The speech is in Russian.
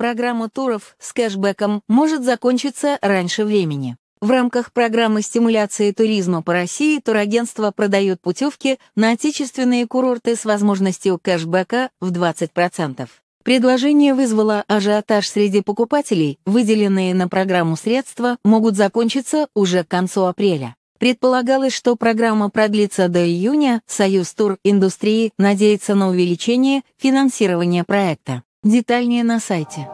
программа туров с кэшбэком может закончиться раньше времени. В рамках программы стимуляции туризма по России турагентство продает путевки на отечественные курорты с возможностью кэшбэка в 20%. Предложение вызвало ажиотаж среди покупателей, выделенные на программу средства могут закончиться уже к концу апреля. Предполагалось, что программа продлится до июня, Союз тур индустрии надеется на увеличение финансирования проекта. Детальнее на сайте.